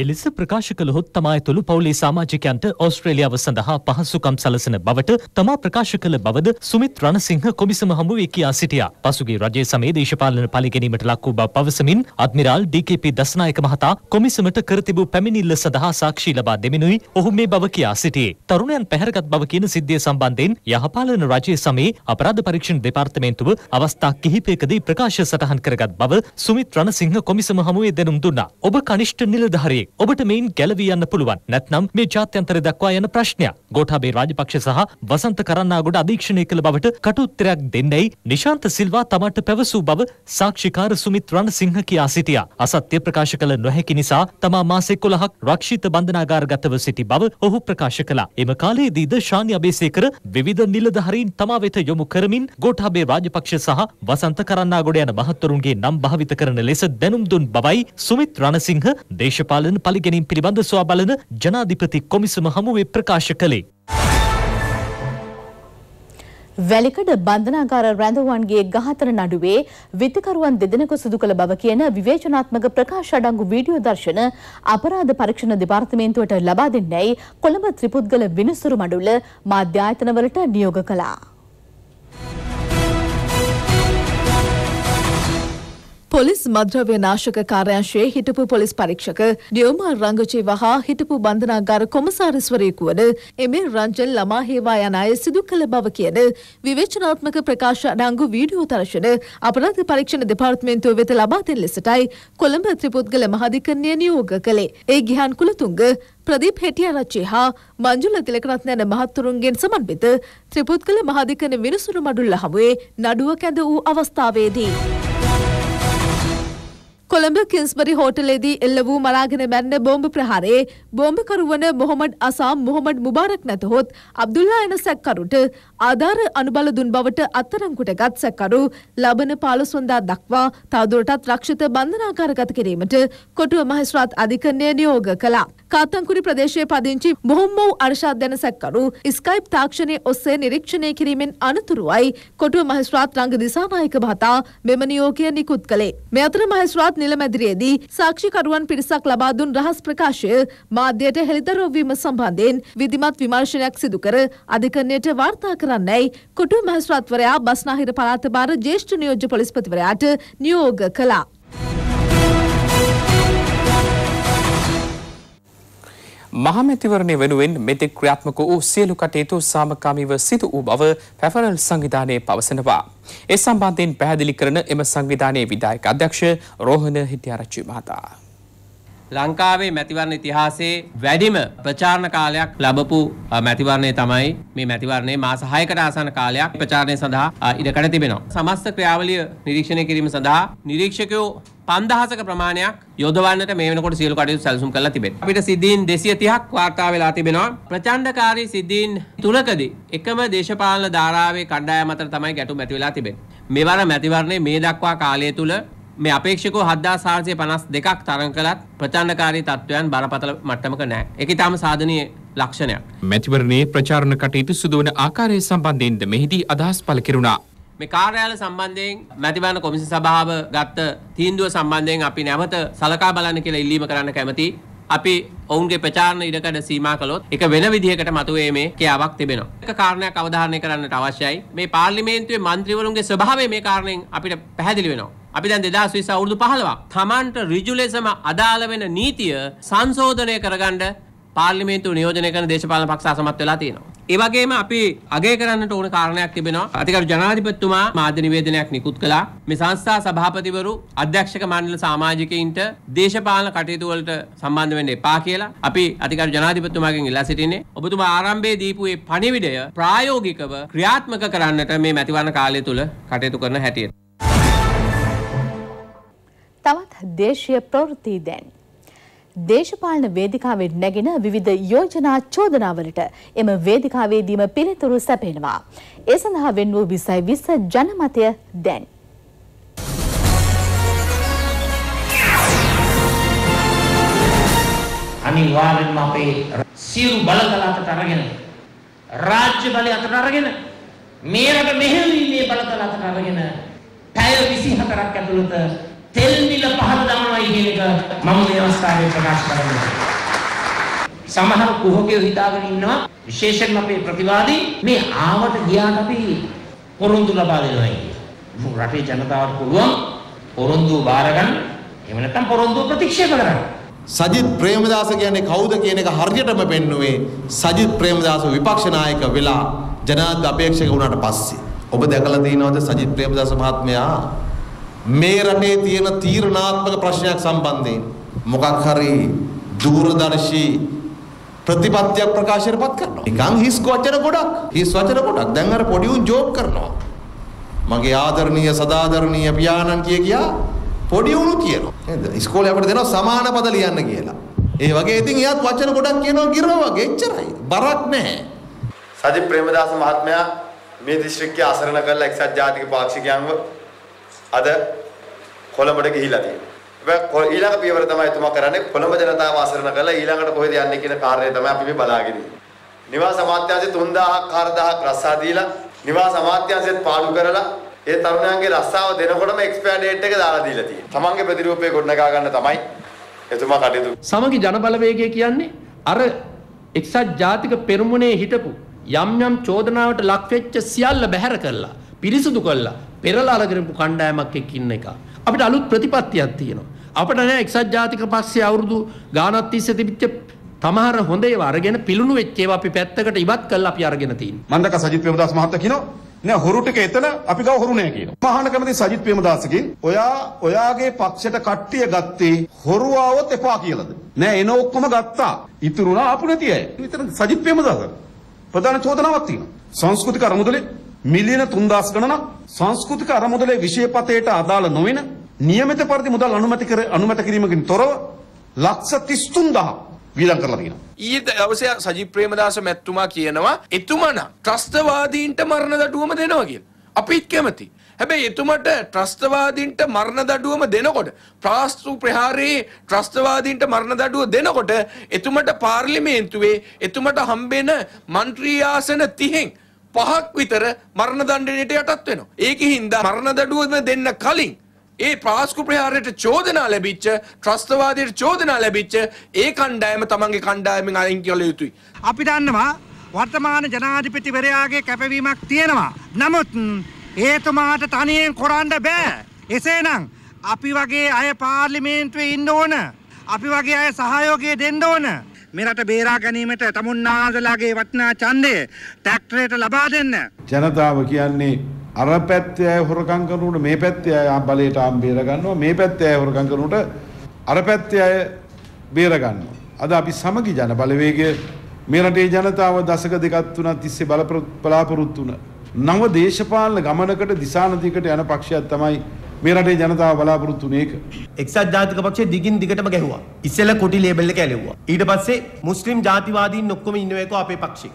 එලෙස ප්‍රකාශ කළහොත් තමා ඇතුළු පවුලේ සමාජිකයන්ට ඕස්ට්‍රේලියාව සඳහා පහසුකම් සලසන බවට තමා ප්‍රකාශ කළ බවද සුමිත් රණසිංහ කොමිසම හමුවේ කියා සිටියා. පසුගිය රජයේ සමයේ දේශපාලන පලිගැනීමට ලක් වූ බව පවසමින් අද්මිරාල් ඩී.කේ.පී. දසනායක මහතා කොමිසමට කර තිබූ පැමිණිල්ල සඳහා සාක්ෂි ලබා දෙමිනුයි ඔහු මේ බව කියා සිටියේ. තරුණයන් පැහැරගත් බව කියන සිද්ධිය සම්බන්ධයෙන් යහපාලන රජයේ සමයේ අපරාධ පරීක්ෂණ දෙපාර්තමේන්තුව අවස්ථා කිහිපයකදී ප්‍රකාශ සටහන් කරගත් බව සුමිත් රණසිංහ කොමිසම හමුවේ දැනුම් දුන්නා. ඔබ කනිෂ්ඨ නිලධාරියෙක් ඔබට මෙයින් ගැලවී යන්න පුළුවන්. නැත්නම් මේ ජාත්‍යන්තර දක්වා යන ප්‍රශ්නයක්. ගෝඨාභය රාජපක්ෂ සහ වසන්ත කරන්නාගොඩ අධීක්ෂණය කළ බවට කටුත්තරයක් දෙන්නයි නිශාන්ත සිල්වා තමට පැවසූ බව සාක්ෂිකාර සුමිත් රණසිංහ කියා සිටියා. අසත්‍ය ප්‍රකාශ කළ නොහැකි නිසා තමා මාස 11ක් රක්ෂිත බන්ධනාගාරගතව සිටි බව ඔහු ප්‍රකාශ කළා. එම කාලයේදීද ශානි අබේසේකර විවිධ නිලධාරීන් තමා වෙත යොමු කරමින් ගෝඨාභය රාජපක්ෂ සහ වසන්ත කරන්නාගොඩ යන මහත්වරුන්ගේ නම් භාවිත කරන ලෙස දැනුම් දුන් බවයි සුමිත් රණසිංහ දේශපාලන පාලන පලිගැනීම් පිළිබඳ සොයා බලන ජනාධිපති කොමිසම හමුවේ ප්‍රකාශ කළේ. වැලිකඩ බන්ධනාගාර රැඳවුවන්ගේ ඝාතන නඩුවේ විත්තිකරුවන් දෙදෙනෙකු සිදු කළ බව කියන විවේචනාත්මක ප්‍රකාශ අඩංගු වීඩියෝ දර්ශන අපරාධ පරීක්ෂණ දෙපාර්තමේන්තුවට ලබා දෙන්නැයි කොළඹ ත්‍රිපුද්ගල විනිසුරු මඩුල්ල මාධ්‍ය ආයතනවලට නියෝග කළා. පොලිස් මද්‍රව්‍ය නාශක කාර්යාංශයේ හිටපු පොලිස් පරීක්ෂක ඩියෝමා රංගචේව හා හිටපු බන්ධනාගාර කොමසාරිස්වරයෙකු වන එම රංජන් ළමා හේවා යන අය සිදු කළ බව කියන විවේචනාත්මක ප්‍රකාශ අඩංගු වීඩියෝ තරශන අපරාධ පරීක්ෂණ දෙපාර්තමේන්තුව වෙත ලබා දෙන ලෙසටයි කොළඹ ත්‍රිපුද්ගල මහාධිකරණය නියෝග කළේ. ඒ ගිහාන් කුලතුංග ප්‍රදීප් හෙටියාරච්චි හා මංජුල තිලකරත්න යන මහත්තුරුන්ගෙන් සමන්විත ත්‍රිපුද්ගල මහාධිකරණ විනිසුරු මඩුල්ල හමුවේ නඩුව කැඳ වූ අවස්ථාවේදී කොළඹ කින්ස්බරි හෝටලේදී එල්ල වූ මරාගෙන බැන්න බෝම්බ ප්‍රහාරයේ බෝම්බකරුවන මොහොමඩ් අසාම් මොහොමඩ් මුබාරක් නැතහොත් අබ්දුල්ලා එන සැක්කරුට ආධාර අනුබල දුන් බවට අත්තරංකුට ගත් සැක්කරු ලබන පාලසොන්දා දක්වා තවදුරටත් රක්ෂිත බන්ධනාකාරගත කිරීමට කොටුව මහස්රාත් අධිකරණය නියෝග කළා. කාතංකුරි ප්‍රදේශයේ පදිංචි බොහොම් වූ අර්ෂාද් දැන සැක්කරු ස්කයිප් තාක්ෂණය ඔස්සේ නිරීක්ෂණය කිරීමෙන් අනතුරුවයි කොටුව මහස්ත්‍රාත් රංග දිසානායක මහතා මෙම නියෝගය නිකුත් කළේ. මේ අතර මහස්ත්‍රාත් නිලමැදිරියේදී සාක්ෂිකරුවන් පිරිසක් ලබා දුන් රහස් ප්‍රකාශය මාධ්‍යයට හෙළිදරව් වීම සම්බන්ධයෙන් විධිමත් විමර්ශනයක් සිදු කර අධිකරණයට වාර්තා කරන්නයි කොටුව මහස්ත්‍රාත්වරයා බස්නාහිර පළාත භාර ජ්‍යෙෂ්ඨ නියෝජ්‍ය පොලිස්පතිවරයාට නියෝග කළා. මහමැතිවරණය වෙනුවෙන් මෙතෙක් ක්‍රියාත්මක වූ සියලු කටයුතු සාමකාමීව සිදු වූ බව පැෆරල් සංවිධානය පවසනවා. ඒ සම්බන්ධයෙන් පැහැදිලි කරන එම සංවිධානයේ විධායක අධ්‍යක්ෂ රෝහණ හිටියාරච්චි මහතා. ලංකාවේ මැතිවරණ ඉතිහාසයේ වැඩිම ප්‍රචාරණ කාලයක් ලැබපු මැතිවරණය තමයි මේ මැතිවරණයේ මාස 6කට ආසන්න කාලයක් ප්‍රචාරණය සඳහා ඉඩකඩ තිබෙනවා. සමස්ත ක්‍රියාවලිය නිරීක්ෂණය කිරීම සඳහා නිරීක්ෂකයෝ 5000ක ප්‍රමාණයක් යොදවන්නට මේ වෙනකොට සියලු කටයුතු සැලසුම් කරලා තිබෙනවා. අපිට සිද්ධීන් 230ක් වාර්තා වෙලා තිබෙනවා. ප්‍රචණ්ඩකාරී සිද්ධීන් තුනකදී එකම දේශපාලන ධාරාවේ කණ්ඩායම් අතර තමයි ගැටුම් ඇති වෙලා තිබෙන්නේ. මෙවර මැතිවරණයේ මේ දක්වා කාලය තුල මේ අපේක්ෂකෝ 7452ක් තරඟ කළත් ප්‍රචණ්ඩකාරී තත්වයන් බරපතල මට්ටමක නැහැ. ඒක ඊටාම සාධනීය ලක්ෂණයක්. මැතිවරණයේ ප්‍රචාරණ කටයුතු සිදු වන ආකාරය සම්බන්ධයෙන්ද මෙහිදී අදහස් පළ කෙරුණා. මේ කාර්යාල සම්බන්ධයෙන් මැතිවරණ කොමිසම සභාව ගත්ත තීන්දුව සම්බන්ධයෙන් අපි නැවත සලකා බලන්න කියලා ඉල්ලීම කරන්න කැමතියි. අපි ඔවුන්ගේ ප්‍රචාරණ ඉඩකඩ සීමා කළොත් ඒක වෙන විදිහකට මතුවීමේ කියාවක් තිබෙනවා. එක කාරණයක් අවධාරණය කරන්නට අවශ්‍යයි. මේ පාර්ලිමේන්තුවේ മന്ത്രിවරුන්ගේ ස්වභාවය මේ කාරණයෙන් අපිට පැහැදිලි වෙනවා. අපි දැන් 2020 අවුරුදු 15ක් Tamanට ඍජු ලෙසම අදාළ වෙන නීතිය සංශෝධනය කරගන්න පාර්ලිමේන්තුව නියෝජනය කරන දේශපාලන පක්ෂ අසමත් වෙලා තියෙනවා. ඒ වගේම අපි අගය කරන්නට ඕන කාරණයක් තිබෙනවා. අධිකරු ජනාධිපතිතුමා මාධ්‍ය නිවේදනයක් නිකුත් කළා. මේ සංස්ථා සභාපතිවරු අධ්‍යක්ෂක මණ්ඩල සමාජිකයින්ට දේශපාලන කටයුතු වලට සම්බන්ධ වෙන්න එපා කියලා අපි අධිකරු ජනාධිපතිතුමාගෙන් ඉල්ලා සිටින්නේ. ඔබතුමා ආරම්භයේ දීපු මේ පණිවිඩය ප්‍රායෝගිකව ක්‍රියාත්මක කරන්නට මේ මැතිවරණ කාලය තුල කටයුතු කරන හැටියට තවත් දේශීය ප්‍රවෘත්ති දැන්. දේශපාලන වේදිකාවෙන් නැගෙන විවිධ යෝජනා චෝදනාවලට එම වේදිකාවේදීම පිළිතුරු සැපෙනවා. ඒ සඳහා වෙන් වූ විසයි විස ජනමතය දැන්. අනිවාර්යෙන්ම අපේ සියලු බලතලකට අරගෙන රාජ්‍ය බලය අතට අරගෙන මේ රට මෙහෙයවීමේ බලතල අතට අරගෙන පැය 24ක් ඇතුළත තෙල් මිල පහළ දානවා කියන එක මම මේ අවස්ථාවේ ප්‍රකාශ කරනවා. සමහර කුහකයෝ හිතාගෙන ඉන්නවා විශේෂයෙන්ම අපේ ප්‍රතිවාදී මේ ආවට ගියාට අපි පොරොන්දු ලබා දෙනවා කියලා. රටේ ජනතාවට පුළුවන් පොරොන්දු බාර ගන්න එහෙම නැත්නම් පොරොන්දු ප්‍රතික්ෂේප කරන්න. සජිත් ප්‍රේමදාස කියන්නේ කවුද කියන එක හරියටම පෙන්නුවේ සජිත් ප්‍රේමදාස විපක්ෂ නායක වෙලා ජනාධිපති අපේක්ෂක වුණාට පස්සේ ඔබ දැකලා තියෙනවද සජිත් ප්‍රේමදාස මහත්මයා මේ රටේ තියෙන තීරණාත්මක ප්‍රශ්නයක් සම්බන්ධයෙන් මොකක් හරි දුරදර්ශී ප්‍රතිපත්තියක් ප්‍රකාශයටපත් කරනවා. නිකන් හිස් වචන ගොඩක්. හිස් වචන ගොඩක්. දැන් අර පොඩි උන් ජෝක් කරනවා. මගේ ආදරණීය සදාදරණීය පියාණන් කිය කියා පොඩි උණු කියනවා. නේද? ඉස්කෝලේ අපිට දෙනවා සමාන පද ලියන්න කියලා. ඒ වගේ ඉතින් එයාත් වචන ගොඩක් කියනවා ගිරව වගේ. එච්චරයි. බරක් නැහැ. සජිත් ප්‍රේමදාස මහත්මයා මේ දිස්ත්‍රික්කයේ අසරණ කරලා එක්සත් ජාතික පාක්ෂිකයන්ව අද කොළඹට ගිහිලා තියෙනවා. හැබැයි ඊළඟ පියවර තමයි එතුමා කරන්නේ කොළඹ ජනතාව ආසරණ කරලා ඊළඟට කොහෙද යන්නේ කියන කාර්යය තමයි අපි මේ බලාගෙන ඉන්නේ. නිවාස අමාත්‍යාංශයේ 3000ක් 4000ක් රස්සා දීලා නිවාස අමාත්‍යාංශයත් පාඩු කරලා ඒ තරුණයන්ගේ රස්සාව දෙනකොටම එක්ස්පයර් ඩේට් එක දාලා දීලා තියෙනවා. තමන්ගේ ප්‍රතිරූපය ගොඩනගා ගන්න තමයි එතුමා කටයුතු. සමගි ජනබලවේගය කියන්නේ අර එක්සත් ජාතික පෙරමුණේ හිටපු යම් යම් චෝදනාවට ලක්වෙච්ච සියල්ල බැහැර කරලා පිරිසුදු කළා පෙරලා අරගෙනපු කණ්ඩායමක් එක්ක ඉන්න එක. අපිට අලුත් ප්‍රතිපත්තියක් තියෙනවා. අපිට නෑ එක්සත් ජාතික පක්ෂයේ අවුරුදු ගාණක් තිස්සේ තිබිච්ච තමහර හොඳ ඒවා අරගෙන පිලුණු වෙච්ච ඒවා අපි පැත්තකට ඉවත් කරලා අපි අරගෙන තියෙනවා. මන්දක සජිත් ප්‍රේමදාස මහත්තයා කියනවා නෑ හොරු ටික එතන අපි ගාව හොරු නෑ කියනවා. මහාන කැමති සජිත් ප්‍රේමදාසගෙන් ඔයා ඔයාගේ පක්ෂයට කට්ටිය ගත්තේ හොරු ආවොත් එපා කියලාද? නෑ එන ඔක්කොම ගත්තා. ඉතුරුනා ආපු නැති අය. විතර සජිත් ප්‍රේමදාස ප්‍රධාන චෝදනාවක් තියෙනවා. සංස්කෘතික අරමුදලේ මිලියන 3000 ගණනක් සංස්කෘතික අරමුදලේ විශේෂපතේට අදාළ නොවන નિયમિત පරිදි මුදල් අනුමැති කර අනුමත කිරීමකින් තොරව ලක්ෂ 33000 වියදම් කරලා තියෙනවා. ඊයේ දවසේ සජීප් ප්‍රේමදාස මැතිතුමා කියනවා එතුමනම් ත්‍රස්තවාදීන්ට මරණ දඩුවම දෙනවා කියලා. අපිත් කැමති. හැබැයි එතුමට ත්‍රස්තවාදීන්ට මරණ දඩුවම දෙනකොට ප්‍රාස්තු ප්‍රහාරයේ ත්‍රස්තවාදීන්ට මරණ දඩුව දෙනකොට එතුමට පාර්ලිමේන්තුවේ එතුමට හම්බෙන മന്ത്രി ආසන 30න් පහක් විතර මරණ දණ්ඩනයට යටත් වෙනවා. ඒකෙ හින්දා මරණ දඩුවම දෙන්න කලින් ඒ ප්‍රාස්කු ප්‍රහාරයට චෝදනා ලැබිච්ච ත්‍රස්තවාදයට චෝදනා ලැබිච්ච ඒ කණ්ඩායම තමන්ගේ කණ්ඩායමෙන් අයින් කළ යුතුයි. අපි දන්නවා වර්තමාන ජනාධිපතිවරයාගේ කැපවීමක් තියෙනවා. නමුත් ඒතුමාට තනියෙන් කොරන්න බෑ. එසේනම් අපි වගේ අය පාර්ලිමේන්තුවේ ඉන්න ඕන. අපි වගේ අය සහයෝගය දෙන්න ඕන. මෙරට බේරා ගැනීමට තමුන්නාසලාගේ වටනා ඡන්දය ටැක්ටරයට ලබා දෙන්න. ජනතාව කියන්නේ අර පැත්තේ අය හොරකම් කරනකොට මේ පැත්තේ අය බලයට ආම් බේර ගන්නවා මේ පැත්තේ අය හොරකම් කරනකොට අර පැත්තේ අය බේර ගන්නවා. අද අපි සමගි ජන බලවේගය මේ රටේ ජනතාව දශක දෙකක් තුනක් තිස්සේ බල බලාපොරොත්තු වුණා. නව දේශපාලන ගමනකට දිසානතිකට යන පක්ෂයක් තමයි මේ රටේ ජනතාව බලාපොරොත්තු වුණේ ඒක. එක්සත් ජාතික පක්ෂය දිගින් දිගටම ගැහුවා. ඉස්සෙල්ලා කොටි ලේබල් එක ඇලෙව්වා. ඊට පස්සේ මුස්ලිම් ජාතිවාදීන් ඔක්කොම ඉන්නවේකෝ අපේ පක්ෂේ.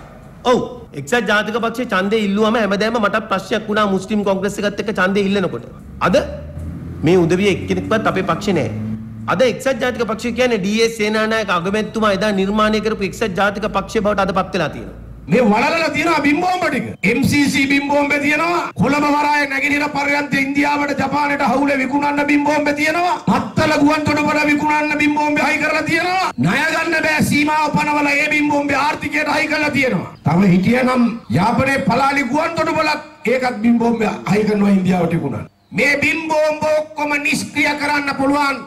ඔව් එක්සත් ජාතික පක්ෂේ ඡන්දේ ඉල්ලුවම හැමදාම මට ප්‍රශ්නයක් වුණා මුස්ලිම් කොංග්‍රස් එකත් එක්ක ඡන්දේ ඉල්ලනකොට. අද මේ උදවිය එක්කෙනෙක්වත් අපේ පක්ෂේ නැහැ. අද එක්සත් ජාතික පක්ෂය කියන්නේ ඩී.ඒ. සේනානායක අගමැතිතුමා එදා නිර්මාණය කරපු එක්සත් ජාතික පක්ෂය බවට අද පත් වෙලා තියෙනවා. මේ වලලලා තියෙනවා බිම්බෝම්බ ටික. MCC බිම්බෝම්බේ තියෙනවා. කොළඹ වරාය නැගිටින පරයන්ත ඉන්දියාවට ජපානයට හවුලේ විකුණන්න බිම්බෝම්බේ තියෙනවා. පත්තල ගුවන්තොටුපොළ විකුණන්න බිම්බෝම්බේ හයි කරලා තියෙනවා. ණය ගන්න බෑ සීමාව පනවල ඒ බිම්බෝම්බේ ආර්ථිකයට හයි කරලා තියෙනවා. තව හිටියනම් යාපනයේ පලාලි ගුවන්තොටුපොළක් ඒකත් බිම්බෝම්බේ හයි කරනවා ඉන්දියාවට විකුණන්න. මේ බිම්බෝම්බ ඔක්කොම නිෂ්ක්‍රිය කරන්න පුළුවන්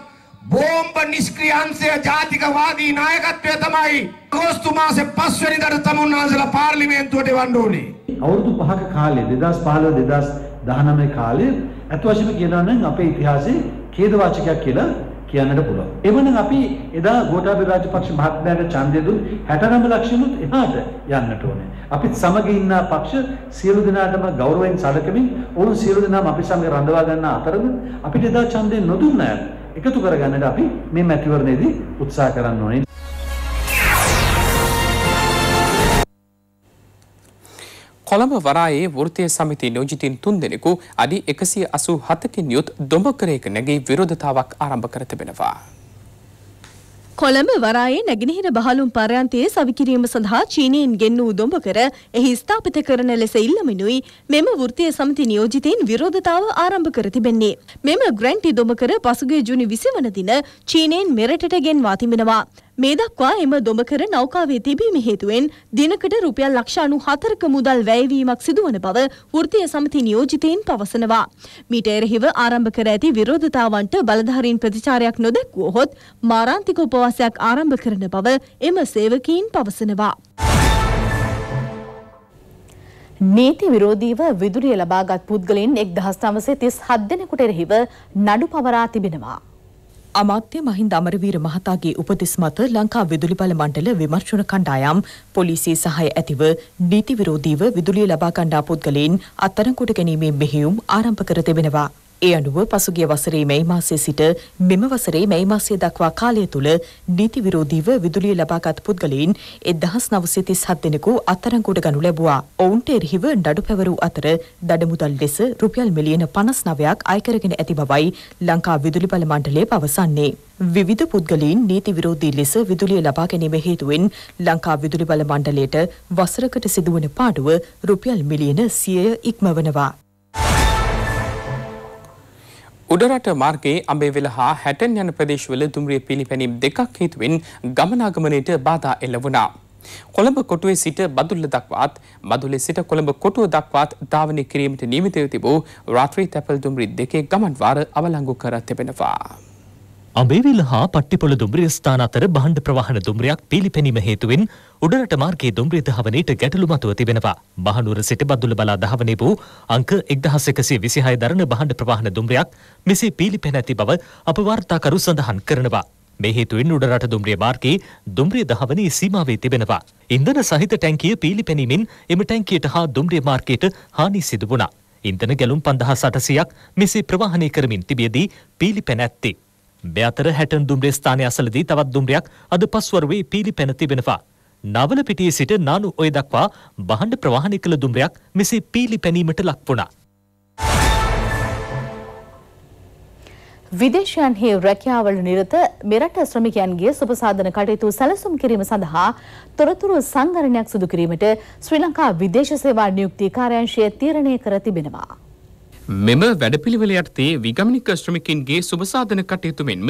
බෝම්බ නිෂ්ක්‍රියංශය ජාතිකවාදී නායකත්වය තමයි අගෝස්තුමාසේ පස්වැනිදට තමුන්නාන්සලා පාර්ලිමේන්තුවට එවන්න ඕනේ. අවුරුදු පහක කාලේ 2015 2019 කාලේ අත් වශයෙන්ම කියනවා නම් අපේ ඉතිහාසයේ ඛේදවාචකයක් කියලා කියන්නට පුළුවන්. එවනම් අපි එදා ගෝඨාභය රාජපක්ෂ මහත්මයාට ඡන්දය දුන් 69 ලක්ෂණුත් එහාට යන්නට ඕනේ. අපිත් සමග ඉන්න පක්ෂ සියලු දෙනාටම ගෞරවයෙන් සැලකමින් ඔවුන් සියලු දෙනාම අපි සමග රඳවා ගන්න අතරම අපිට එදා ඡන්දය නොදුන්න අය එකතු කරගන්නට අපි මේ මැතිවරණයේදී උත්සාහ කරන්න ඕනේ. කොළඹ වරායේ වෘත්තය සමිති නියෝජිතින් තුන් දෙනෙකු අඩි එකසිය අසූ හතකින් යුත් දොඹකරයක නැගේ විරෝධතාවක් ආරම්භ කර තිබෙනවා. කොළඹ වරායේ නැගෙනහිර බහලුම් පරයන්තයේ සවිකිරීම සඳහා චීනයෙන් ගෙන් වූ දොඹකර එහි ස්ථාපිත කරන ලෙස ඉල්ලමිනුයි මෙම වෘත්තීය සමිති නියෝජිතයින් විරෝධතාව ආරම්භ කර තිබෙන්නේ. මෙම ග්‍රැන්ටි දොඹකර පසුගිය ජුනි 20 වන දින චීනයෙන් මෙරටට ගෙන්වා තිබෙනවා. මේ දක්වා එම දොඹකර නෞකාවේ තිබීම හේතුවෙන් දිනකට රුපියල් ලක්ෂ අනු හතරක මුදල් වැයවීමක් සිදුවන බව වෘත්තීය සමිති නියෝජිතයින් පවසනවා. මීට එරෙහිව ආරම්භ කර ඇති විරෝධතාවන්ට බලධාරීන් ප්‍රතිචාරයක් නොදැක්වුවහොත් මාරාන්තික උපවාසයක් ආරම්භ කරන බව එම සේවකීන් පවසනවා. නීති විරෝධීව විදුලිය ලබාගත් පුද්ගලින් එක් දහස් නවසේ තිස් හත් දෙනෙකුට එරෙහිව නඩු පවරා තිබෙනවා. අමාත්‍ය මහින්ද අමරවීර මහතාගේ උපදෙස් මත ලංකා විදුලි බල මණ්ඩල විමර්ශන කණ්ඩායම් පොලිසිය සහාය ඇතිව නීති විරෝධීව විදුලිය ලබා ගන්නා පුද්ගලයන් අත්අඩංගුවට ගැනීමේ මෙහෙයුම් ආරම්භ කර තිබෙනවා. ඒ අනුව පසුගිය වසරේ මැයි මාසයේ සිට මෙම වසරේ මැයි මාසය දක්වා කාලය තුළ නීති විරෝධීව විදුලිය ලබාගත් පුද්ගලයින් 1937 දෙනෙකු අත්අඩංගුවට ගනු ලැබුවා. ඔවුන්ට එරෙහිව නඩු පැවරූ අතර දඩමුදල් ලෙස රුපියල් මිලියන 59ක් අය කරගෙන ඇති බවයි ලංකා විදුලි බල මණ්ඩලය පවසන්නේ. විවිධ පුද්ගලයින් නීති විරෝධී ලෙස විදුලිය ලබා ගැනීම හේතුවෙන් ලංකා විදුලි බල මණ්ඩලයට වසරකට සිදුවන පාඩුව රුපියල් මිලියන 100 ඉක්මවනවා. උඩරට මාර්ගයේ අඹේවෙල හා හැටන් යන ප්‍රදේශවල දුම්රිය පිළිපැනීම් දෙකක් හේතුවෙන් ගමනාගමනයට බාධා එල්ල වුණා. කොළඹ කොටුවේ සිට බදුල්ල දක්වාත් බදුලේ සිට කොළඹ කොටුව දක්වාත් ධාවනය කිරීමට නියමිතව තිබූ රාත්‍රී තැපල් දුම්රිය දෙකේ ගමන් වාර අවලංගු කර තිබෙනවා. අඹේවිල හා පට්ටිපොළ දුම්රිය ස්ථාන අතර බහණ්ඩ ප්‍රවාහන දුම්රියක් පිළිපැනීම හේතුවෙන් උඩරට මාර්ගයේ දුම්රිය දහවනයට ගැටලු මතුව තිබෙනවා. බහනුවර සිට බදුල බලා දහවනය වූ අංක 1126 දරන බහණ්ඩ ප්‍රවාහන දුම්රියක් මෙසේ පිළිපැන ඇති බව අප වාර්තාකරු සඳහන් කරනවා. මේ හේතුවෙන් උඩරට දුම්රිය මාර්ගයේ දුම්රිය දහවනයේ සීමාවේ තිබෙනවා. ඉන්ධන සහිත ටැංකිය පිළිපැනීමෙන් එම ටැංකියට හා දුම්රිය මාර්ගයට හානි සිදු වුණා. ඉන්ධන ගැලුම් 5800ක් මෙසේ ප්‍රවාහනය කරමින් තිබියදී පිළිපැන ඇත්තේ බැතර හැටන් දුම්රිය ස්ථානය අසලදී තවත් දුම්රියක් අද පස්වරුවේ පීලි පැන තිබෙනවා. නවල පිටියේ සිට නානු ඔය දක්වා බහඬ ප්‍රවාහනය කළ දුම්රියක් මෙසේ පීලි පැනීමට ලක් වුණා. විදේශයන්හි රැකියාවල නිරත මෙරට ශ්‍රමිකයන්ගේ සුපසාධන කටයුතු සැලසුම් කිරීම සඳහා තොරතුරු සංගරණයක් සිදු කිරීමට ශ්‍රී ලංකා විදේශ සේවා නියුක්ති කාර්යාංශය තීරණය කර තිබෙනවා. මෙම වැඩපිළිවෙල යටතේ විගමනික ශ්‍රමිකින්ගේ සුබසාධන කටයුතු මෙන්ම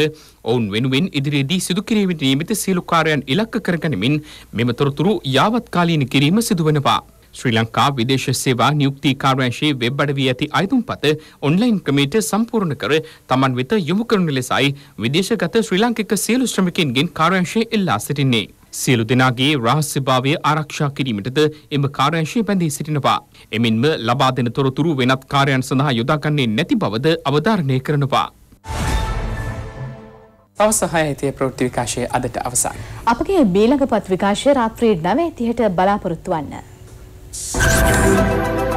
ඔවුන් වෙනුවෙන් ඉදිරියේදී සිදු කිරීමට නියමිත සියලු කාර්යයන් ඉලක්ක කරගනිමින් මෙම තොරතුරු යාවත්කාලීන කිරීම සිදුවනවා. ශ්‍රී ලංකා විදේශ සේවා නියුක්ති කාර්යංශයේ වෙබ් අඩවියේ ඇති අයතුම්පත ඔන්ලයින් ක්‍රමයට සම්පූර්ණ කර Taman වෙත යොමු කරන ලෙසයි විදේශගත ශ්‍රී ලාංකික සියලු ශ්‍රමිකින්ගෙන් කාර්යංශය ඉල්ලා සිටින්නේ. සියලු දෙනාගේ රහස්‍යභාවය ආරක්ෂා කිරීමටද එම කාර්යංශය බැඳී සිටිනවා. එමෙන්ම ලබා දෙන තොරතුරු වෙනත් කාර්යයන් සඳහා යොදාගන්නේ නැති බවද අවධාරණය කරනවා. අවසහයහිතය ප්‍රෘති විකාශය අදට අවසන්. අපගේ බීලඟ පත් විකාශය රාත්‍රී නවය තිහට බලාපොරොත්තුවන්න. Thank you.